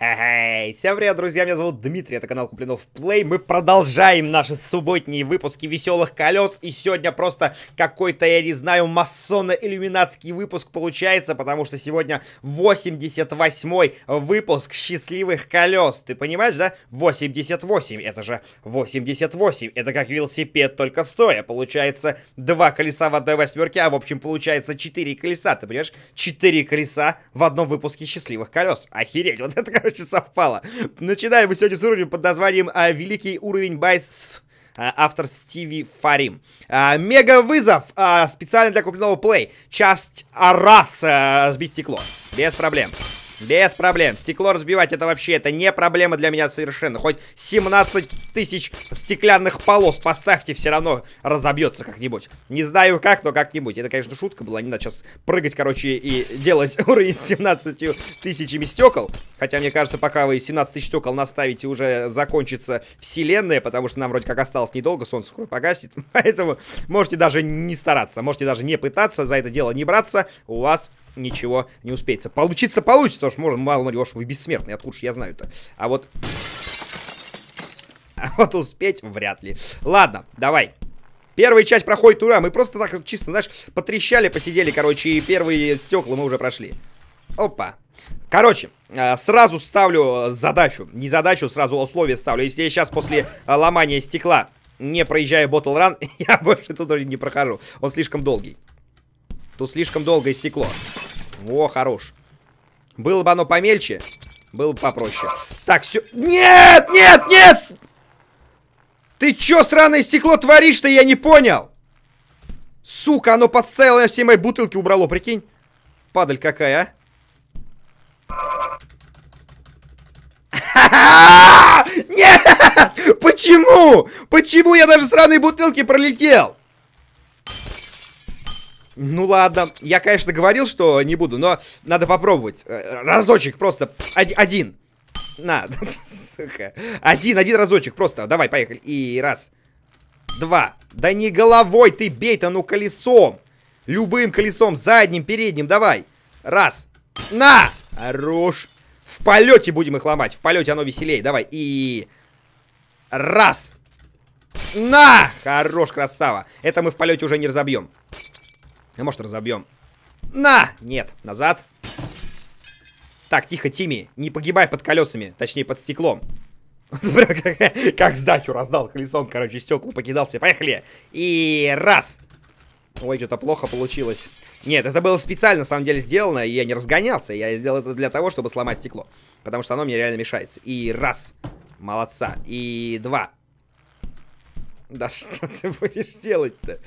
Эй, всем привет, друзья, меня зовут Дмитрий, это канал Куплинов Плей. Мы продолжаем наши субботние выпуски веселых колес. И сегодня просто какой-то, я не знаю, масонно-иллюминатский выпуск получается, потому что сегодня 88 выпуск счастливых колес. Ты понимаешь, да? 88, это же 88. Это как велосипед, только стоя. Получается два колеса в одной восьмерке, а в общем получается 4 колеса. Ты понимаешь? 4 колеса в одном выпуске счастливых колес. Охереть, вот это, короче, совпало. Начинаем мы сегодня с уровня под названием а, «Великий уровень Байс автор Стиви Фарим. А, мега вызов а, специально для купленного плей. Часть раз сбить стекло. Без проблем. Без проблем. Стекло разбивать это вообще, это не проблема для меня совершенно. Хоть 17 тысяч стеклянных полос поставьте, все равно разобьется как-нибудь. Не знаю как, но как-нибудь. Это, конечно, шутка была. Не надо сейчас прыгать, короче, и делать уровень с 17 тысячами стекол. Хотя, мне кажется, пока вы 17 тысяч стекол наставите, уже закончится вселенная, потому что нам вроде как осталось недолго, солнце скоро погасит. Поэтому можете даже не стараться, можете даже не пытаться за это дело не браться. У вас ничего не успеется. Получится, получится, потому что можно, мало ли, вы бессмертный, откуда же я знаю-то. А вот... А вот успеть вряд ли. Ладно, давай. Первая часть проходит, ура, мы просто так чисто, знаешь, потрещали, посидели, короче, и первые стекла мы уже прошли. Опа. Короче, э, сразу ставлю э, задачу, не задачу, сразу условие ставлю. Если я сейчас после э, ломания стекла не проезжаю Bottle Run, я больше тут не прохожу. Он слишком долгий. Тут слишком долгое стекло. Во, хорош. Было бы оно помельче, было бы попроще. Так, все. Нет, нет, нет! Ты чё, сраное стекло, творишь-то? Я не понял. Сука, оно подставило, все мои бутылки убрало, прикинь. Падаль какая, а? Нет! Почему? Почему я даже сраные бутылки пролетел? Ну ладно, я, конечно, говорил, что не буду, но надо попробовать. Э, разочек просто. Один. На, сука. Один, один разочек просто. Давай, поехали. И раз. Два. Да не головой ты бей-то, ну колесом. Любым колесом, задним, передним, давай. Раз. На! Хорош. В полете будем их ломать. В полете оно веселее. Давай. И... Раз. На! Хорош, красава. Это мы в полете уже не разобьем. А может разобьем. На! Нет, назад. Так, тихо, Тими, не погибай под колесами, точнее под стеклом. Как сдачу раздал колесом, короче, стекла покидался. Поехали. И раз. Ой, что-то плохо получилось. Нет, это было специально, на самом деле, сделано, и я не разгонялся. Я сделал это для того, чтобы сломать стекло. Потому что оно мне реально мешается. И раз. Молодца. И два. Да что ты будешь делать-то?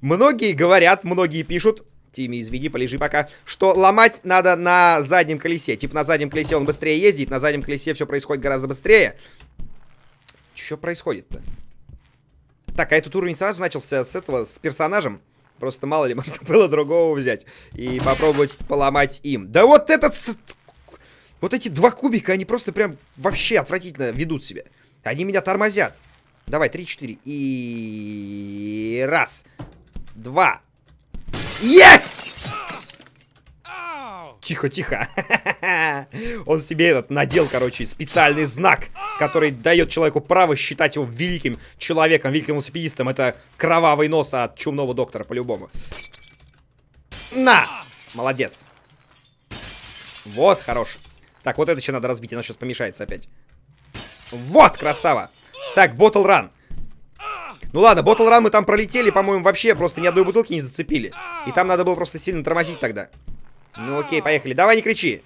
Многие говорят, многие пишут, Тими, извини, полежи пока. Что ломать надо на заднем колесе. Типа на заднем колесе он быстрее ездит, на заднем колесе все происходит гораздо быстрее. Что происходит-то? Так, а этот уровень сразу начался с этого, с персонажем. Просто мало ли, может было другого взять. И попробовать поломать им. Да вот этот... Вот эти два кубика, они просто прям вообще отвратительно ведут себя. Они меня тормозят. Давай, 3-4. И... Раз. Два. Есть! Тихо, тихо. Он себе этот надел, короче, специальный знак, который дает человеку право считать его великим человеком, великим велосипедистом. Это кровавый нос от чумного доктора, по-любому. На! Молодец. Вот, хорош. Так, вот это еще надо разбить, она сейчас помешается опять. Вот, красава. Так, Bottle Run. Ну ладно, Bottle Run мы там пролетели, по-моему, вообще просто ни одной бутылки не зацепили. И там надо было просто сильно тормозить тогда. Ну окей, поехали. Давай не кричи.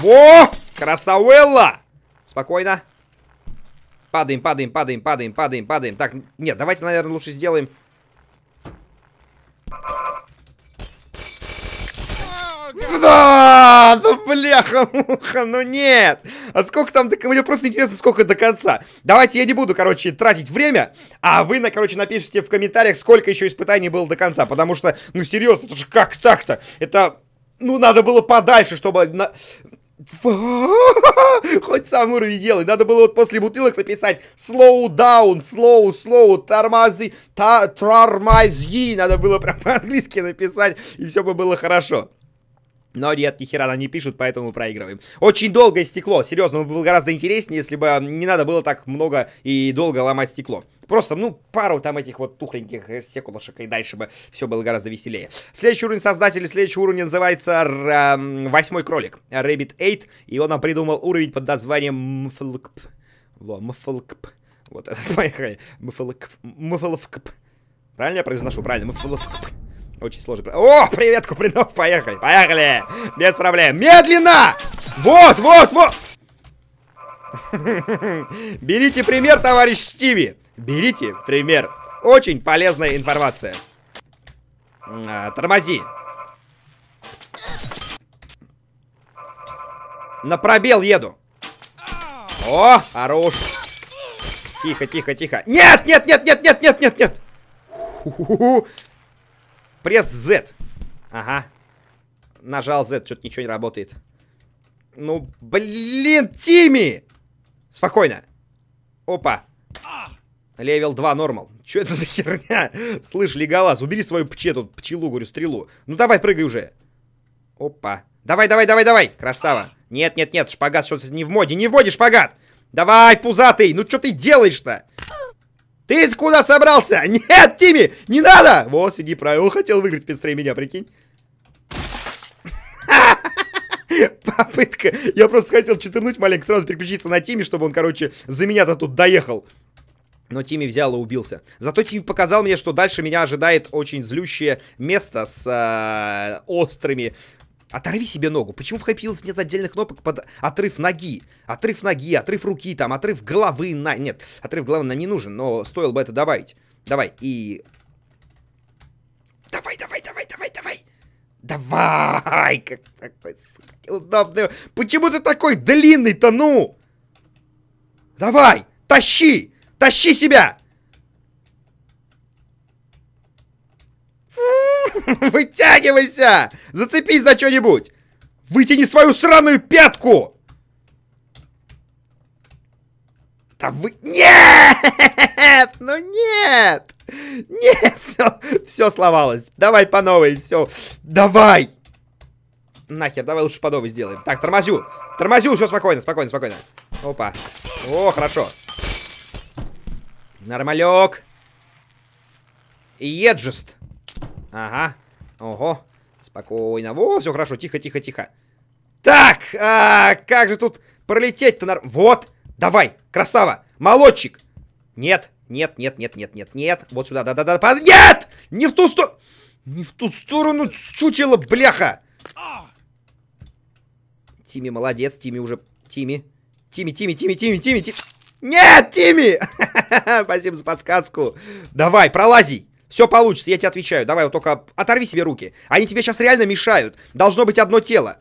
Во! Красауэлла! Спокойно. Падаем, падаем, падаем, падаем, падаем, падаем. Так, нет, давайте, наверное, лучше сделаем Да, да бляха, муха, ну нет. А сколько там, мне просто интересно, сколько до конца. Давайте я не буду, короче, тратить время, а вы, на, короче, напишите в комментариях, сколько еще испытаний было до конца, потому что, ну серьезно, это же как так-то? Это, ну надо было подальше, чтобы... На... Хоть сам уровень делай. Надо было вот после бутылок написать slow down, slow, slow, тормози, та, тормози. Надо было прям по-английски написать, и все бы было хорошо. Но нет, ни нам не пишут, поэтому мы проигрываем. Очень долгое стекло. Серьезно, было гораздо интереснее, если бы не надо было так много и долго ломать стекло. Просто, ну, пару там этих вот тухленьких э, стеклышек, и дальше бы все было гораздо веселее. Следующий уровень создателя, следующий уровень называется «Восьмой кролик» Rabbit 8, и он нам придумал уровень под названием «Мфлкп». Во, «Мфлкп». Вот это, поехали. «Мфлкп». «Мфлкп». Правильно я произношу? Правильно, «Мфлкп». Очень сложно. О, привет, Купринов, поехали, поехали. Без проблем. Медленно! Вот, вот, вот. Берите пример, товарищ Стиви. Берите пример. Очень полезная информация. А, тормози. На пробел еду. О, хорош. Тихо, тихо, тихо. Нет, нет, нет, нет, нет, нет, нет, нет. Пресс Z. Ага. Нажал Z, что-то ничего не работает. Ну, блин, Тими, Спокойно. Опа. Левел 2 нормал. Что это за херня? Слышь, Леголас, убери свою пчету, пчелу, говорю, стрелу. Ну давай, прыгай уже. Опа. Давай, давай, давай, давай. Красава. Нет, нет, нет, шпагат, что-то не в моде. Не вводи шпагат. Давай, пузатый, ну что ты делаешь-то? Ты куда собрался? Нет, Тими, не надо! Вот, сиди правильно. Он хотел выиграть быстрее меня, прикинь. Попытка. Я просто хотел четырнуть маленько, сразу переключиться на Тими, чтобы он, короче, за меня-то тут доехал. Но Тими взял и убился. Зато Тимми показал мне, что дальше меня ожидает очень злющее место с э, острыми Оторви себе ногу. Почему в Happy Wheels нет отдельных кнопок под отрыв ноги? Отрыв ноги, отрыв руки, там, отрыв головы на... Нет, отрыв головы нам не нужен, но стоило бы это добавить. Давай, и... Давай, давай, давай, давай, давай! Давай! Как такой, удобный... Почему ты такой длинный-то, ну? Давай! Тащи! Тащи себя! Вытягивайся! Зацепись за что-нибудь! Вытяни свою сраную пятку! Да вы... Нет! Ну нет! Нет! Все, все сломалось. Давай по новой, все. Давай! Нахер, давай лучше по новой сделаем. Так, тормозю. Тормозю, все спокойно, спокойно, спокойно. Опа. О, хорошо. Нормалек. Еджест. Ага. Ого. Спокойно. Во, все хорошо. Тихо, тихо, тихо. Так, а, как же тут пролететь-то? Нар... Вот, давай, красава, молодчик. Нет, нет, нет, нет, нет, нет, нет. Вот сюда, да-да-да. Под... Нет! Не в ту сторону. Не в ту сторону чучело, бляха. Тими, молодец, Тими уже... Тими. Тими, Тими, Тими, Тими, Тими, Тими. Нет, Тими! Спасибо за подсказку. Давай, пролази. Все получится, я тебе отвечаю. Давай, вот только оторви себе руки. Они тебе сейчас реально мешают. Должно быть одно тело.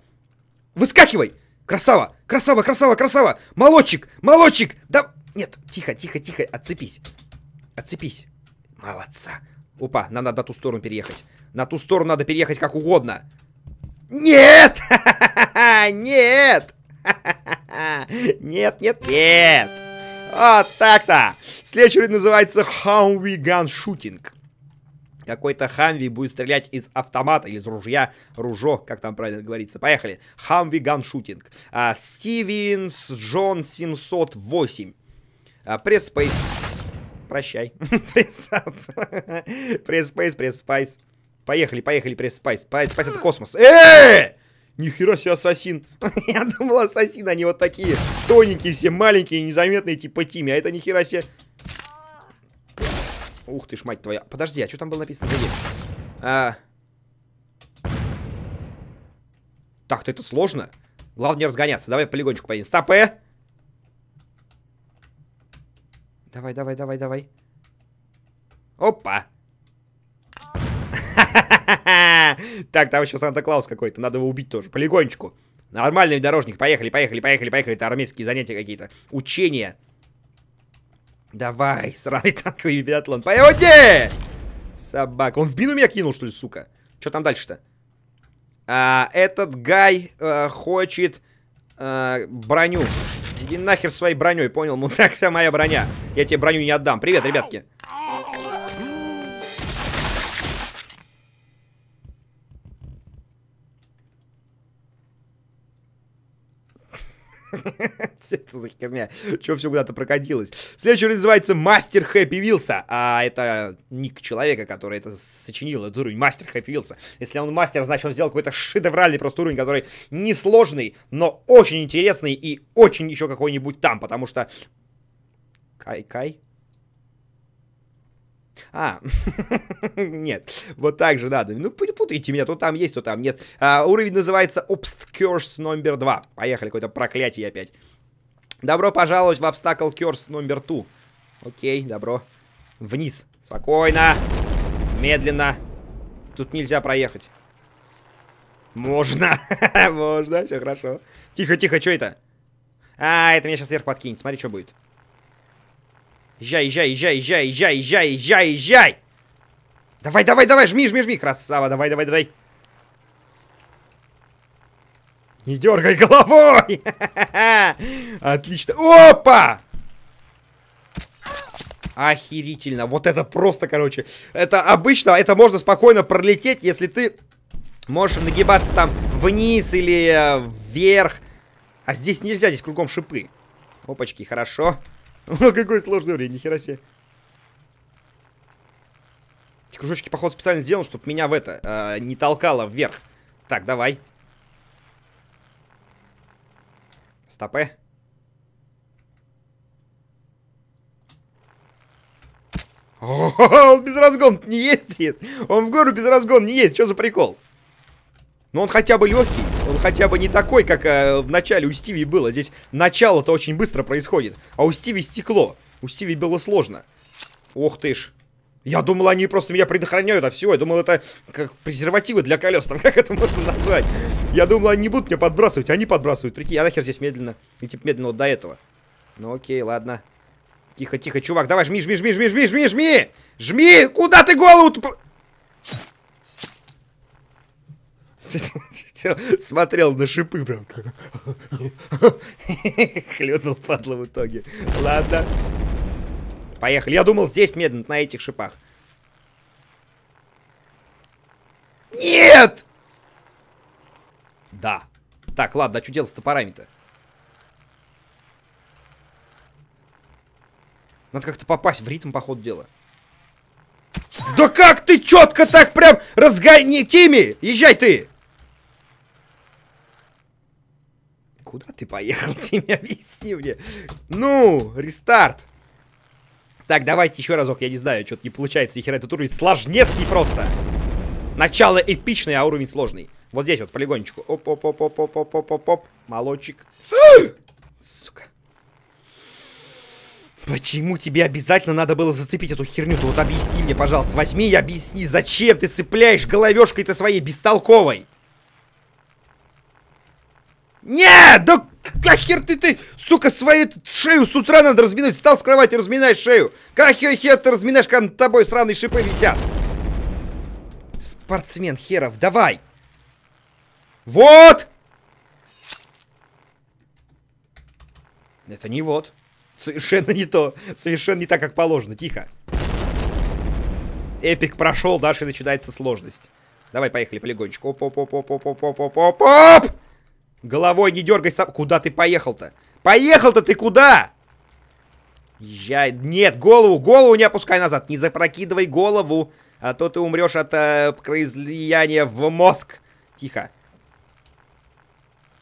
Выскакивай! Красава! Красава, красава, красава! Молодчик! Молодчик! Да... Нет, тихо, тихо, тихо. Отцепись. Отцепись. Молодца. Опа, нам надо на ту сторону переехать. На ту сторону надо переехать как угодно. Нет! Нет! Нет, нет, нет! Вот так-то! Следующий называется How We Gun Shooting. Какой-то Хамви будет стрелять из автомата из ружья. Ружо, как там правильно говорится. Поехали. Хамви ганшутинг. А, Стивенс Джон 708. А, пресс-спейс. Прощай. Пресс-спейс, пресс-спайс. Поехали, поехали, пресс-спайс. Спайс это космос. Эээ! Нихера себе ассасин. Я думал, ассасины они вот такие тоненькие, все маленькие, незаметные, типа Тими. А это нихера себе Ух ты ж, мать твоя. Подожди, а что там было написано? А... Так-то это сложно. Главное не разгоняться. Давай полигончику поедем. Стоп! Э! Давай, давай, давай, давай. Опа! Так, там еще Санта-Клаус какой-то. Надо его убить тоже. Полигончику. Нормальный дорожник. Поехали, поехали, поехали, поехали. Это армейские занятия какие-то. Учения. Давай, сраный танковый биатлон. Пойди! Собака. Он в бину меня кинул, что ли, сука? Что там дальше-то? А, этот гай а, хочет а, броню. Иди нахер своей броней, понял? Мудак, вся моя броня. Я тебе броню не отдам. Привет, ребятки. это за херня? Че все куда-то прокатилось? Следующий называется Мастер Хэппи Вилса. А это ник человека, который это сочинил, этот уровень. Мастер Хэппи Вилса. Если он мастер, значит он сделал какой-то шедевральный просто уровень, который несложный, но очень интересный и очень еще какой-нибудь там, потому что Кай-Кай? А, нет, вот так же надо. Ну, путайте меня, то там есть, то там нет. А, уровень называется Obscures номер 2. Поехали, какое-то проклятие опять. Добро пожаловать в Obstacle Curse номер 2. Окей, добро. Вниз. Спокойно. Медленно. Тут нельзя проехать. Можно. Можно, все хорошо. Тихо, тихо, что это? А, это меня сейчас вверх подкинет. Смотри, что будет. Езжай, езжай, езжай, езжай, езжай, езжай, езжай, езжай! Давай, давай, давай, жми, жми, жми, красава, давай, давай, давай. Не дергай головой! Отлично. Опа! Охерительно. Вот это просто, короче. Это обычно, это можно спокойно пролететь, если ты можешь нагибаться там вниз или э, вверх. А здесь нельзя, здесь кругом шипы. Опачки, хорошо. Хорошо. О, какой сложный уровень, нихера себе. Эти кружочки, походу, специально сделаны, чтобы меня в это, э, не толкало вверх. Так, давай. Стопе. О, он без разгона не ездит. Он в гору без разгона не ездит. Что за прикол? Но ну, он хотя бы легкий. Он хотя бы не такой, как э, в начале у Стиви было. Здесь начало-то очень быстро происходит. А у Стиви стекло. У Стиви было сложно. Ох ты ж. Я думал, они просто меня предохраняют, а все. Я думал, это как презервативы для колес, там, как это можно назвать. Я думал, они не будут меня подбрасывать, они подбрасывают. Прикинь, я нахер здесь медленно. И типа медленно вот до этого. Ну окей, ладно. Тихо, тихо, чувак, давай, жми, жми, жми, жми, жми, жми, жми! Жми! Куда ты голову-то... смотрел на шипы прям. Хлёстал падла в итоге. Ладно. Поехали. Я думал, здесь медленно, на этих шипах. Нет! Да. Так, ладно, а что делать с топорами-то? Надо как-то попасть в ритм, по ходу дела. Да как ты четко так прям разгони... Тими, езжай ты! Куда ты поехал, Тимми? Объясни мне. Ну, рестарт. Так, давайте еще разок. Я не знаю, что-то не получается. Хера этот уровень сложнецкий просто. Начало эпичное, а уровень сложный. Вот здесь вот, полигончику. Оп-оп-оп-оп-оп-оп-оп-оп. Молочек. Сука. Почему тебе обязательно надо было зацепить эту херню-то? Вот объясни мне, пожалуйста. Возьми и объясни, зачем ты цепляешь головешкой-то своей бестолковой? Не, да Нахер ты, ты, сука, свою шею с утра надо разминать. Встал с кровати, разминай шею. Как хер, хер ты разминаешь, когда над тобой сраные шипы висят? Спортсмен херов, давай. Вот! Это не вот. Совершенно не то. Совершенно не так, как положено. Тихо. Эпик прошел, дальше начинается сложность. Давай, поехали, полигончик. Оп-оп-оп-оп-оп-оп-оп-оп-оп! Головой не дергайся, Куда ты поехал-то? Поехал-то ты куда? Езжай. Нет, голову, голову не опускай назад. Не запрокидывай голову, а то ты умрешь от э, произлияния в мозг. Тихо.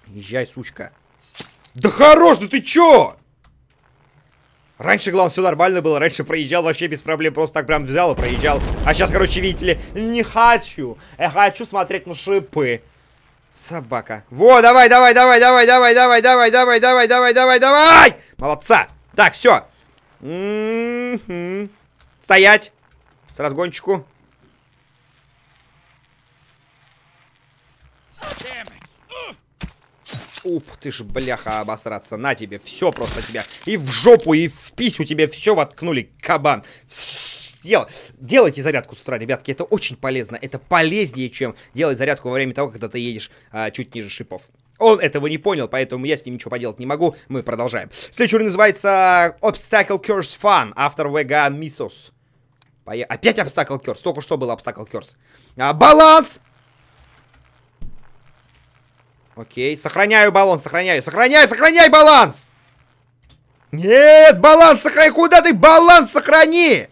Езжай, сучка. Да хорош, ну ты чё? Раньше, главное, все нормально было. Раньше проезжал вообще без проблем. Просто так прям взял и проезжал. А сейчас, короче, видите ли, не хочу. Я хочу смотреть на шипы. Собака. Во, давай, давай, давай, давай, давай, давай, давай, давай, давай, давай, давай, давай! Молодца! Так, все. Стоять! С разгончику. Уп, ты ж, бляха, обосраться. На тебе, все просто тебя. И в жопу, и в писю тебе все воткнули, кабан. Все дел... делайте зарядку с утра, ребятки, это очень полезно. Это полезнее, чем делать зарядку во время того, когда ты едешь а, чуть ниже шипов. Он этого не понял, поэтому я с ним ничего поделать не могу. Мы продолжаем. Следующий называется Obstacle Curse Fun. Автор Вега Мисос. Поех... Опять Obstacle Curse. Только что был Obstacle Curse. А, баланс! Окей. Сохраняю баланс, сохраняю. Сохраняю, сохраняй баланс! Нет, баланс сохрани. Куда ты баланс сохрани?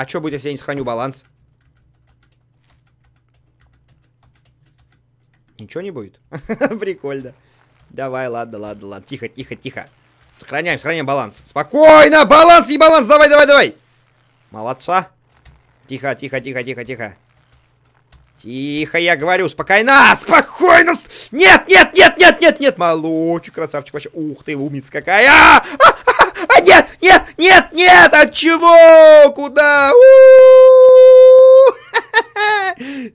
А что будет, если я не сохраню баланс? Ничего не будет? Прикольно. Давай, ладно, ладно, ладно. Тихо, тихо, тихо. Сохраняем, сохраняем баланс. Спокойно, баланс и баланс. Давай, давай, давай. Молодца. Тихо, тихо, тихо, тихо, тихо. Тихо, я говорю, спокойно, спокойно. Нет, нет, нет, нет, нет, нет. Молодчик, красавчик вообще. Ух ты, умница какая. А! А! а! нет, нет, нет, от чего? Куда?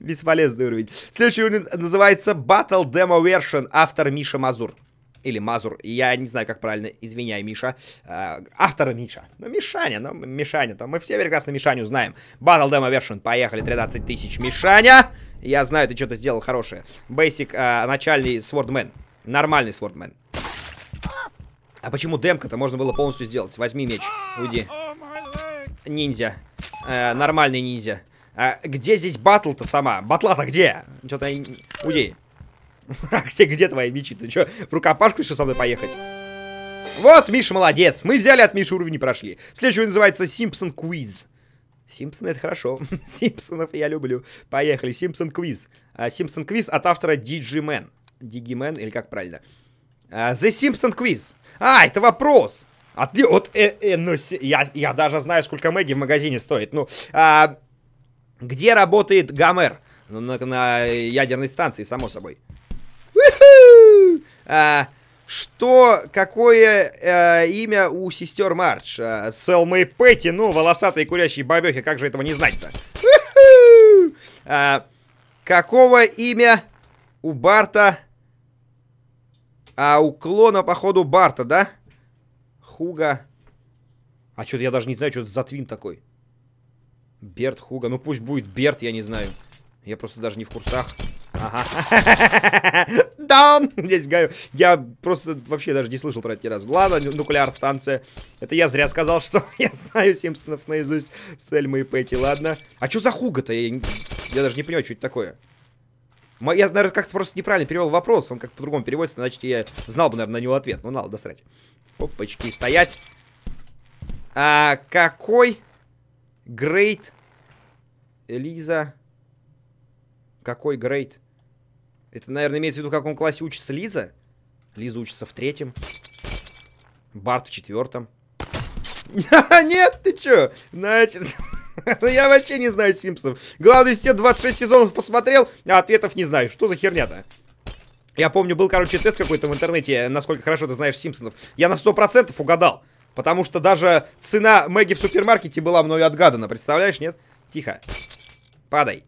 Бесполезный уровень. Следующий уровень называется Battle Demo Version, автор Миша Мазур. Или Мазур, я не знаю, как правильно, извиняй, Миша. автор Миша. Ну, Мишаня, ну, Мишаня, там мы все прекрасно Мишаню знаем. Battle Demo Version, поехали, 13 тысяч, Мишаня! Я знаю, ты что-то сделал хорошее. Basic, начальный Swordman. Нормальный Swordman. А почему демка-то можно было полностью сделать? Возьми меч, уйди. Ниндзя. Э, нормальный ниндзя. А где здесь батл-то сама? Батла-то где? Что-то... Уйди. А где, где твои мечи? Ты что, в рукопашку еще со мной поехать? Вот, Миша молодец. Мы взяли от Миши уровень и прошли. Следующий называется Симпсон Квиз. Симпсоны это хорошо. Симпсонов я люблю. Поехали. Симпсон Квиз. Симпсон Квиз от автора Диджимен. Дигимен или как правильно? А, The Simpson Quiz. А, это вопрос. От, от, э, э, ну, я, я даже знаю, сколько Мэгги в магазине стоит. Ну, а, где работает Гомер? Ну, на, на ядерной станции, само собой. А, что, какое э, имя у сестер Мардж? Э, а, Селма и Петти, ну, волосатые курящие бабехи, как же этого не знать-то? А, какого имя у Барта а, у клона, походу, Барта, да? Хуга. А что-то я даже не знаю, что это за твин такой. Берт, Хуга. Ну пусть будет Берт, я не знаю. Я просто даже не в курсах. Ага. Даун! Здесь гаю. Я просто вообще даже не слышал про это раз. Ладно, нуклеар станция. Это я зря сказал, что я знаю Симпсонов наизусть. Сельма и Пэтти, ладно. А что за хуга-то? Я... я даже не понимаю, что это такое. Я, наверное, как-то просто неправильно перевел вопрос. Он как-то по-другому переводится, значит, я знал бы, наверное, на него ответ. Ну, надо досрать. Опачки, стоять. А какой грейт Лиза? Какой грейт? Это, наверное, имеется в виду, в каком классе учится Лиза? Лиза учится в третьем. Барт в четвертом. Нет, ты чё? Значит... Ну, я вообще не знаю Симпсонов. Главное, все 26 сезонов посмотрел, а ответов не знаю. Что за херня-то? Я помню, был, короче, тест какой-то в интернете, насколько хорошо ты знаешь Симпсонов. Я на 100% угадал. Потому что даже цена Мэгги в супермаркете была мной отгадана. Представляешь, нет? Тихо. Падай.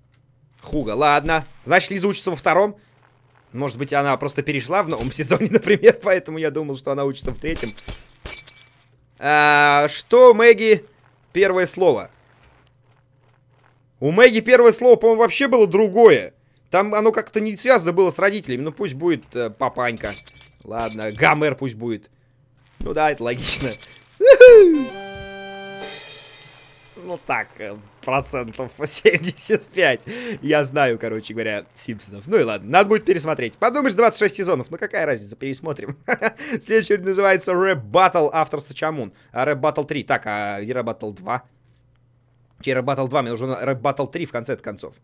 Хуга, ладно. Значит, Лиза учится во втором. Может быть, она просто перешла в новом сезоне, например, поэтому я думал, что она учится в третьем. А, что, Мэгги? Первое слово. У Мэгги первое слово, по-моему, вообще было другое. Там оно как-то не связано было с родителями. Ну, пусть будет э, папанька. Ладно, Гомер пусть будет. Ну да, это логично. Ну так, э, процентов 75. Я знаю, короче говоря, Симпсонов. Ну и ладно, надо будет пересмотреть. Подумаешь, 26 сезонов. Ну какая разница, пересмотрим. Следующий называется Рэп Battle автор Чамун. Рэп а Battle 3. Так, а где Рэп Battle 2? Окей, Рэп Баттл 2, мне нужен Рэп Баттл 3 в конце концов.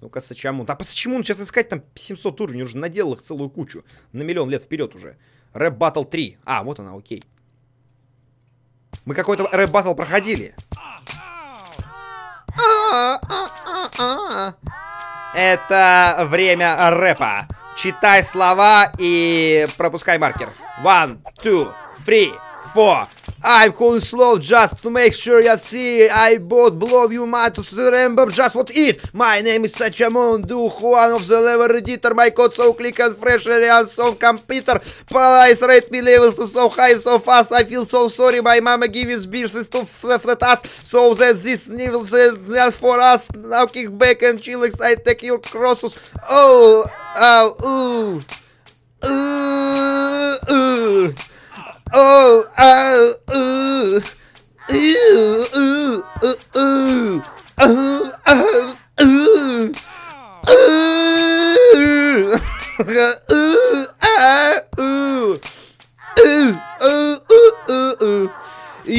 Ну-ка, Сачамун. А по Сачамуну сейчас искать там 700 уровней, уже наделал их целую кучу. На миллион лет вперед уже. Рэп Баттл 3. А, вот она, окей. Мы какой-то рэп баттл проходили. Это время рэпа. Читай слова и пропускай маркер. One, two, three, four, I'm going slow just to make sure you see I both blow you mind to remember just what it My name is Sachamon Du one of the level editor My code so click and fresh and so computer Police rate me levels so high so fast I feel so sorry my mama gives beers to flat us So that this level just for us Now kick back and chillax I take your crosses Oh, oh, ooh, ooh, ooh. Oh, oh, ooh. Ooh, ooh, ooh, ooh. Oh, oh, ooh. Ooh. ooh, ah, ooh. Ooh, ooh.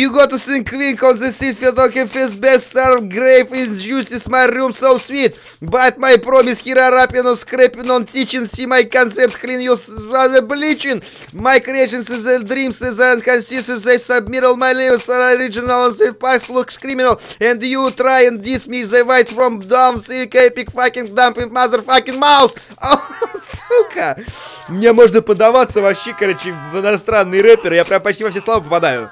You got to think quick cause the seat, feel talking feels best served grave is justice, my room so sweet. But my promise here are rapping on scraping on teaching, see my concept clean you rather bleaching. My creations is the dreams is the inconsistencies, they submit all my lyrics are original and the past looks criminal. And you try and diss me, the white from down, see epic fucking dumping motherfucking mouse. сука. Мне можно подаваться вообще, короче, в иностранный рэпер, я прям почти во все слова попадаю.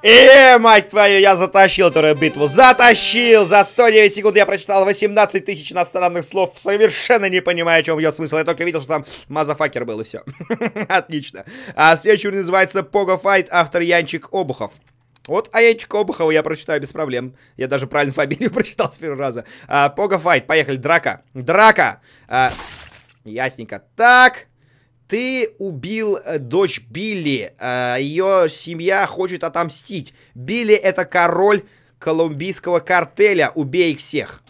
И э, мать твою, я затащил эту битву. Затащил! За 109 секунд я прочитал 18 тысяч иностранных слов. Совершенно не понимаю, о чем идет смысл. Я только видел, что там мазафакер был и все. Отлично. А следующий называется Пога Файт, автор Янчик Обухов. Вот Аянчик Обухова я прочитаю без проблем. Я даже правильно фамилию прочитал с первого раза. А, Файт, поехали, драка. Драка! А, ясненько. Так, ты убил э, дочь Билли, а ее семья хочет отомстить. Билли это король колумбийского картеля, убей их всех.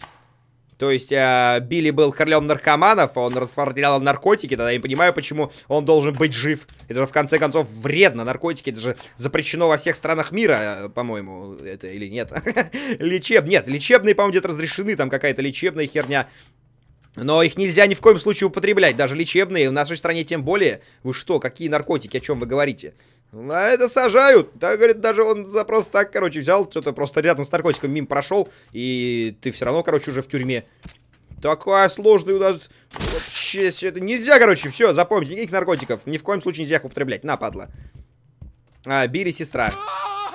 То есть э, Билли был королем наркоманов, он распространял наркотики, тогда я не понимаю, почему он должен быть жив. Это же в конце концов вредно, наркотики это же запрещено во всех странах мира, э, по-моему, это или нет. Лечеб, нет, лечебные, по-моему, где-то разрешены, там какая-то лечебная херня. Но их нельзя ни в коем случае употреблять, даже лечебные, в нашей стране тем более. Вы что, какие наркотики, о чем вы говорите? А это сажают. Да, говорит, даже он за просто так, короче, взял, что-то просто рядом с наркотиком мимо прошел, и ты все равно, короче, уже в тюрьме. Такая сложная у нас... Вообще, это нельзя, короче, все, запомните, никаких наркотиков. Ни в коем случае нельзя их употреблять. На, падла. А, Бири сестра.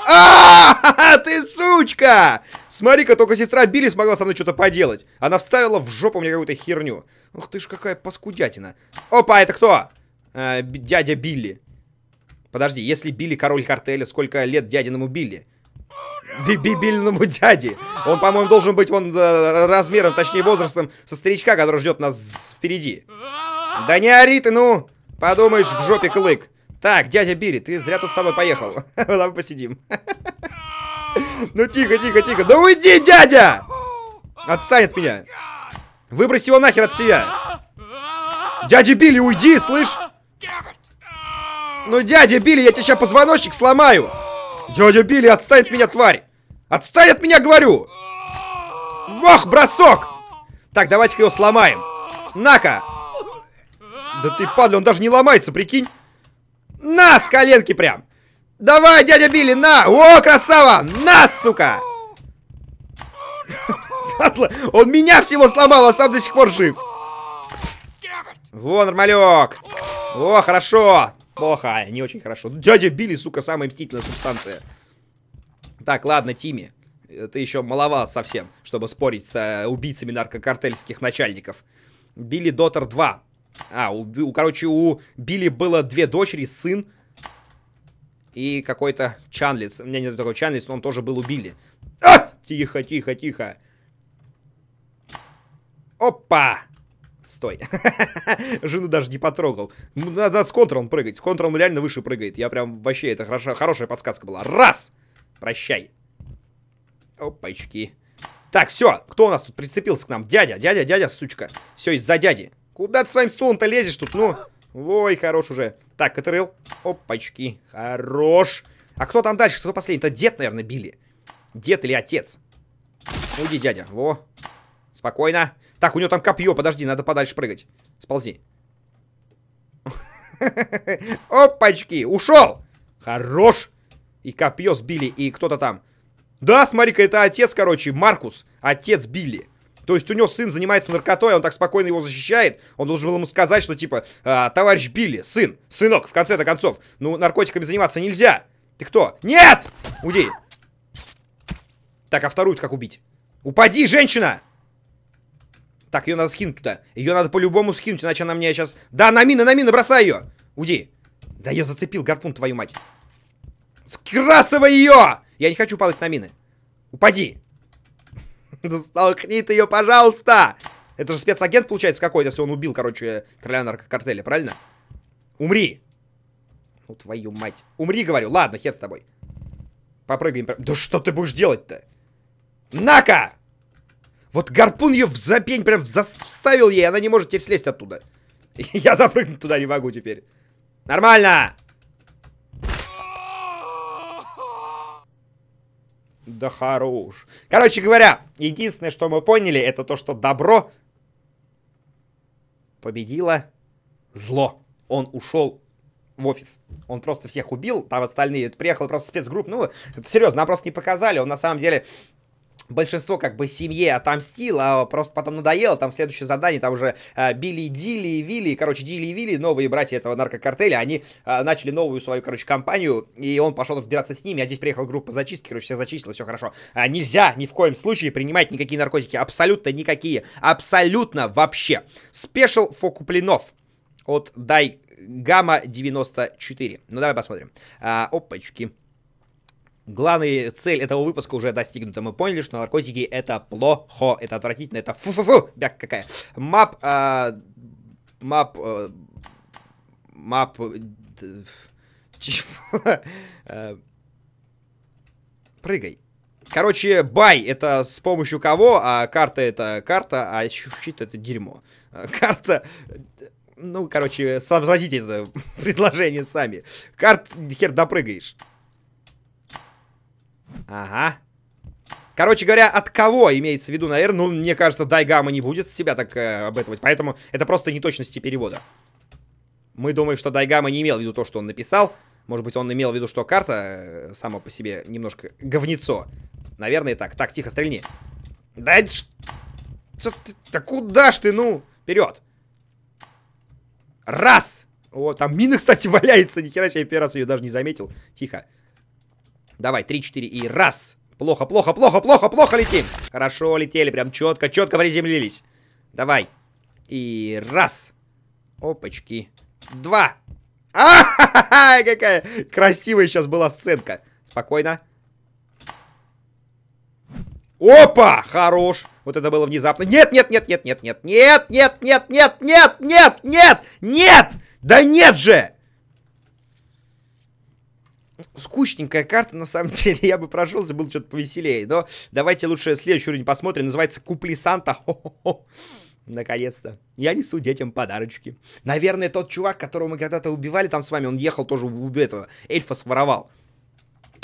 А, ты сучка! Смотри-ка, только сестра Билли смогла со мной что-то поделать. Она вставила в жопу мне какую-то херню. Ух ты ж, какая паскудятина. Опа, это кто? А, дядя Билли. Подожди, если Билли король картеля, сколько лет дядиному Билли? Бибильному дяде. Он, по-моему, должен быть он э, размером, точнее возрастом, со старичка, который ждет нас впереди. Да не ори ты, ну! Подумаешь, в жопе клык. Так, дядя Бири, ты зря тут с собой поехал. Давай посидим. Ну тихо, тихо, тихо. Да уйди, дядя! Отстань от меня. Выбрось его нахер от себя. Дядя Билли, уйди, слышь? Ну, дядя Билли, я тебе сейчас позвоночник сломаю. Дядя Билли, отстань от меня, тварь. Отстань от меня, говорю. Вох, бросок. Так, давайте-ка его сломаем. На-ка. Да ты, падла, он даже не ломается, прикинь. На, с коленки прям! Давай, дядя Билли, на! О, красава! На, сука! Он меня всего сломал, а сам до сих пор жив. Во, нормалек. О, хорошо. Плохо, а, не очень хорошо. Дядя Билли, сука, самая мстительная субстанция. Так, ладно, Тимми. Ты еще маловат совсем, чтобы спорить с э, убийцами наркокартельских начальников. Билли Доттер 2. А, у, у, короче, у Билли было две дочери, сын и какой-то Чанлис. У меня нет такого Чанлис, но он тоже был у Билли. А! Тихо, тихо, тихо. Опа! Стой. Жену даже не потрогал. Ну, надо с контролом прыгать. С контролом реально выше прыгает. Я прям вообще, это хорошо, хорошая подсказка была. Раз! Прощай. Опачки. Так, все. Кто у нас тут прицепился к нам? Дядя, дядя, дядя, сучка. Все из-за дяди. Куда ты своим стулом-то лезешь тут? Ну, ой, хорош уже. Так, Катерил. Опачки. Хорош. А кто там дальше? Кто последний? Это дед, наверное, били. Дед или отец? Уйди, ну, дядя. Во. Спокойно. Так, у него там копье. Подожди, надо подальше прыгать. Сползи. Опачки. Ушел. Хорош. И копье сбили, и кто-то там. Да, смотри-ка, это отец, короче, Маркус. Отец Билли. То есть у него сын занимается наркотой, он так спокойно его защищает. Он должен был ему сказать, что типа, «А, товарищ Билли, сын, сынок, в конце-то концов, ну наркотиками заниматься нельзя. Ты кто? Нет! Удей. Так, а вторую как убить? Упади, женщина! Так, ее надо скинуть туда. Ее надо по-любому скинуть, иначе она мне сейчас... Да, на мины, на мины, бросай ее! Уди. Да я зацепил гарпун, твою мать. Скрасывай ее! Я не хочу падать на мины. Упади. Столкнит ее, пожалуйста! Это же спецагент, получается, какой-то, если он убил, короче, короля наркокартеля, правильно? Умри! Ну, твою мать. Умри, говорю. Ладно, хер с тобой. Попрыгаем. Да что ты будешь делать-то? На-ка! Вот гарпун ее в запень прям вставил ей, она не может теперь слезть оттуда. Я запрыгнуть туда не могу теперь. Нормально! Да хорош. Короче говоря, единственное, что мы поняли, это то, что добро победило зло. Он ушел в офис. Он просто всех убил, там остальные. Это приехала просто спецгрупп. Ну, это серьезно, нам просто не показали. Он на самом деле большинство как бы семье а просто потом надоело, там следующее задание, там уже э, Билли, Дилли и Вилли, короче, дили и Вилли, новые братья этого наркокартеля, они э, начали новую свою, короче, компанию, и он пошел разбираться с ними, а здесь приехала группа зачистки, короче, все зачистило, все хорошо. Э, нельзя ни в коем случае принимать никакие наркотики, абсолютно никакие, абсолютно вообще. Спешл Фокуплинов от Дай Гамма 94. Ну, давай посмотрим. А, опачки главная цель этого выпуска уже достигнута. Мы поняли, что наркотики это плохо, это отвратительно, это фу-фу-фу, бяк какая. Мап, а, мап, а, мап, а, прыгай. Короче, бай это с помощью кого, а карта это карта, а щит это дерьмо. А карта ну, короче, сообразите это предложение сами. Карт хер допрыгаешь. Ага. Короче говоря, от кого имеется в виду, наверное, ну, мне кажется, Дайгама не будет себя так э, обэтовать, поэтому это просто неточности перевода. Мы думаем, что Дайгама не имел в виду то, что он написал. Может быть, он имел в виду, что карта э, сама по себе немножко говнецо. Наверное, так. Так, тихо, стрельни. Да, это ты, да куда ж ты, ну? Вперед. Раз! О, там мина, кстати, валяется. Нихера себе, я первый раз ее даже не заметил. Тихо. Давай, 3-4 и раз. Плохо, плохо, плохо, плохо, плохо летим. Хорошо летели, прям четко, четко приземлились. Давай. И раз. Опачки. Два. А, -ха -ха -ха, какая красивая сейчас была сценка. Спокойно. Опа! Хорош! Вот это было внезапно. Нет, нет, нет, нет, нет, нет, нет, нет, нет, нет, нет, нет, нет, нет! Да нет же! скучненькая карта, на самом деле, я бы прошелся, было что-то повеселее. Но давайте лучше следующий уровень посмотрим, называется Купли Санта. Наконец-то. Я несу детям подарочки. Наверное, тот чувак, которого мы когда-то убивали там с вами, он ехал тоже у этого эльфа своровал.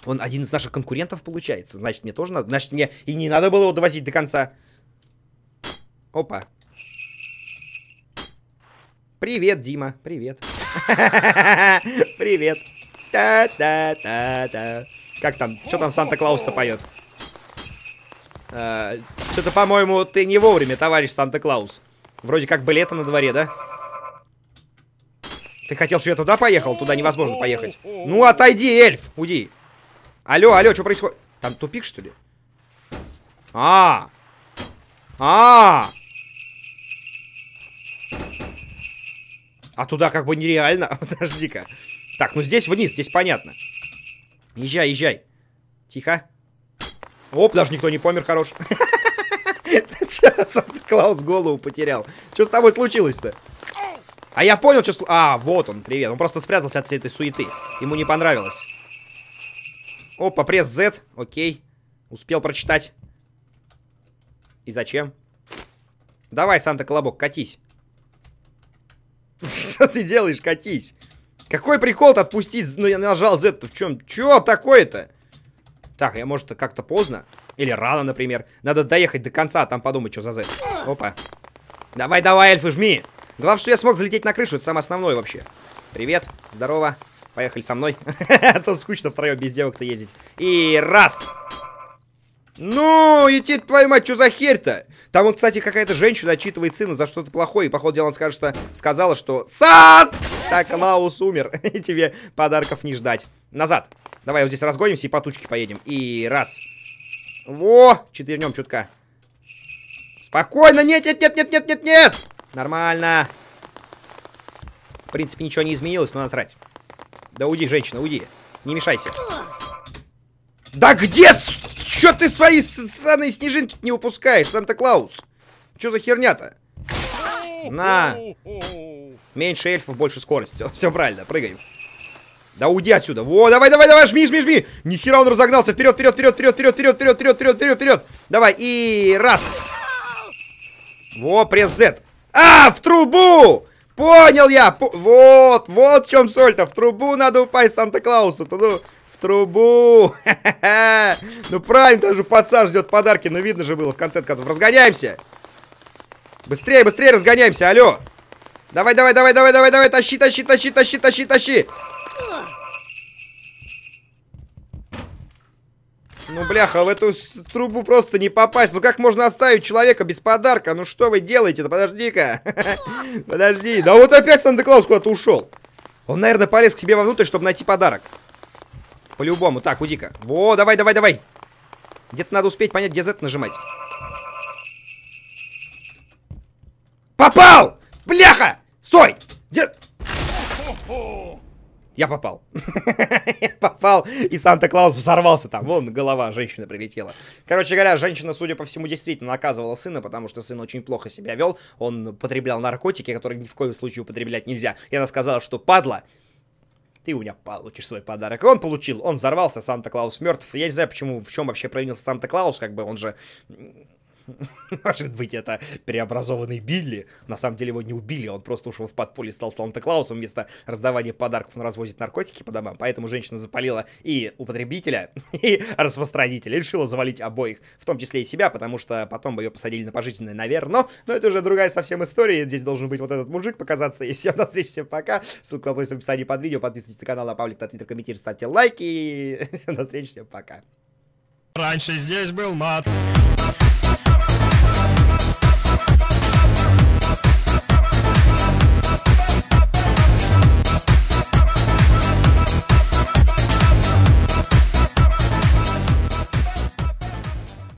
Он один из наших конкурентов получается. Значит, мне тоже надо. Значит, мне и не надо было его довозить до конца. Опа. Привет, Дима. Привет. Привет. Та-та-та-та. Как там? Что там Санта-Клаус-то поет? А, Что-то, по-моему, ты не вовремя, товарищ Санта-Клаус. Вроде как бы лето на дворе, да? Ты хотел, чтобы я туда поехал? Туда невозможно поехать. Ну, отойди, эльф! Уйди. Алло, алло, что происходит? Там тупик, что ли? А! А! А туда как бы нереально. Подожди-ка. Так, ну здесь вниз, здесь понятно. Езжай, езжай. Тихо. Оп, даже никто не помер, хорош. Санта-Клаус голову потерял. Что с тобой случилось-то? А я понял, что... А, вот он, привет. Он просто спрятался от всей этой суеты. Ему не понравилось. Опа, пресс Z. Окей. Успел прочитать. И зачем? Давай, Санта-Колобок, катись. Что ты делаешь? Катись. Какой прикол отпустить? Ну, я нажал Z, -то в чем? Чего такое-то? Так, я, может, как-то поздно? Или рано, например. Надо доехать до конца, а там подумать, что за Z. Опа. Давай, давай, эльфы, жми. Главное, что я смог залететь на крышу, это самое основное вообще. Привет, здорово. Поехали со мной. А то скучно втроем без девок-то ездить. И раз. Ну, идти твою мать, что за херь-то? Там вот, кстати, какая-то женщина отчитывает сына за что-то плохое, и, походу, дела он скажет, что сказала, что «Сан!» Так, Лаус умер, и тебе подарков не ждать. Назад. Давай вот здесь разгонимся и по тучке поедем. И раз. Во! Четвернем чутка. Спокойно! Нет, нет, нет, нет, нет, нет, нет! Нормально. В принципе, ничего не изменилось, но насрать. Да уйди, женщина, уйди. Не мешайся. Да где... Чё ты свои ссаные снежинки не выпускаешь, Санта-Клаус? Чё за херня-то? На! Меньше эльфов, больше скорости. Все, правильно, прыгаем. Да уйди отсюда. Во, давай, давай, давай, жми, жми, жми. Нихера он разогнался. Вперед, вперед, вперед, вперед, вперед, вперед, вперед, вперед, вперед, вперед, вперед. Давай, и раз. Во, пресс Z. А, в трубу! Понял я! По вот, вот в чем соль-то. В трубу надо упасть Санта-Клаусу. Ну, трубу! Ну правильно, даже пацан ждет подарки, но ну, видно же было в конце концов. Разгоняемся! Быстрее, быстрее разгоняемся, алло! Давай, давай, давай, давай, давай, давай, тащи, тащи, тащи, тащи, тащи, тащи! Ну, бляха, в эту трубу просто не попасть. Ну, как можно оставить человека без подарка? Ну, что вы делаете Подожди-ка. Подожди. Да вот опять Санта-Клаус куда-то ушел. Он, наверное, полез к себе вовнутрь, чтобы найти подарок по-любому. Так, уйди-ка. Во, давай, давай, давай. Где-то надо успеть понять, где Z нажимать. Попал! Бляха! Стой! Где... Я попал. Я попал, и Санта-Клаус взорвался там. Вон голова женщины прилетела. Короче говоря, женщина, судя по всему, действительно наказывала сына, потому что сын очень плохо себя вел. Он потреблял наркотики, которые ни в коем случае употреблять нельзя. И она сказала, что падла, ты у меня получишь свой подарок. Он получил, он взорвался, Санта-Клаус мертв. Я не знаю, почему, в чем вообще провинился Санта-Клаус, как бы он же Может быть, это преобразованный Билли. На самом деле его не убили, он просто ушел в подполье и стал Санта-Клаусом. Вместо раздавания подарков он развозит наркотики по домам. Поэтому женщина запалила и употребителя, и распространителя. И решила завалить обоих, в том числе и себя, потому что потом бы ее посадили на пожизненное, наверное. Но это уже другая совсем история. Здесь должен быть вот этот мужик показаться. И всем до встречи, всем пока. Ссылка в описании под видео. Подписывайтесь на канал, на паблик, на твиттер, комментируйте, ставьте лайки. И всем до встречи, всем пока. Раньше здесь был мат. Bye.